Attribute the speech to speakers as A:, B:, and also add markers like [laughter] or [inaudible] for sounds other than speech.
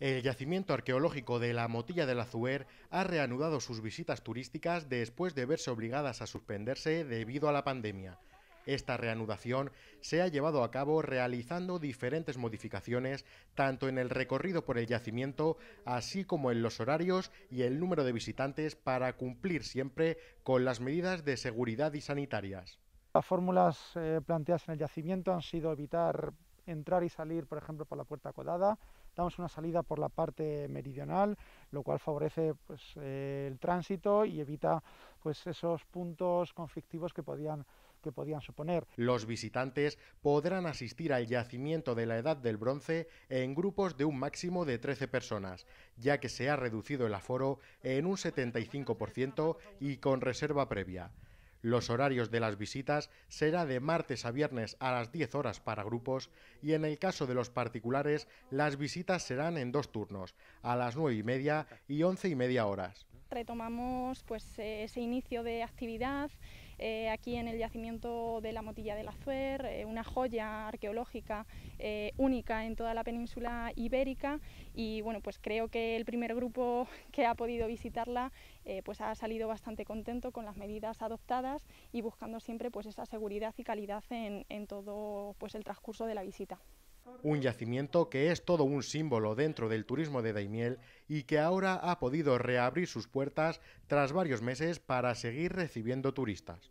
A: El yacimiento arqueológico de la Motilla del Azuer ha reanudado sus visitas turísticas después de verse obligadas a suspenderse debido a la pandemia. Esta reanudación se ha llevado a cabo realizando diferentes modificaciones tanto en el recorrido por el yacimiento, así como en los horarios y el número de visitantes para cumplir siempre con las medidas de seguridad y sanitarias.
B: Las fórmulas eh, planteadas en el yacimiento han sido evitar entrar y salir, por ejemplo, por la puerta codada, damos una salida por la parte meridional, lo cual favorece pues, eh, el tránsito y evita pues, esos puntos conflictivos que podían suponer.
A: Los visitantes podrán asistir al yacimiento de la Edad del Bronce en grupos de un máximo de 13 personas, ya que se ha reducido el aforo en un 75% y con reserva previa. Los horarios de las visitas será de martes a viernes a las 10 horas para grupos y en el caso de los particulares las visitas serán en dos turnos, a las 9 y media y 11 y media horas
C: retomamos pues, eh, ese inicio de actividad eh, aquí en el yacimiento de la Motilla del Azuer, eh, una joya arqueológica única en toda la península ibérica y bueno, pues creo que el primer grupo [laughs] que ha podido visitarla pues ha salido bastante contento con las medidas adoptadas y buscando siempre pues, esa seguridad y calidad en, todo pues, el transcurso de la visita. Un
A: yacimiento que es todo un símbolo dentro del turismo de Daimiel y que ahora ha podido reabrir sus puertas tras varios meses para seguir recibiendo turistas.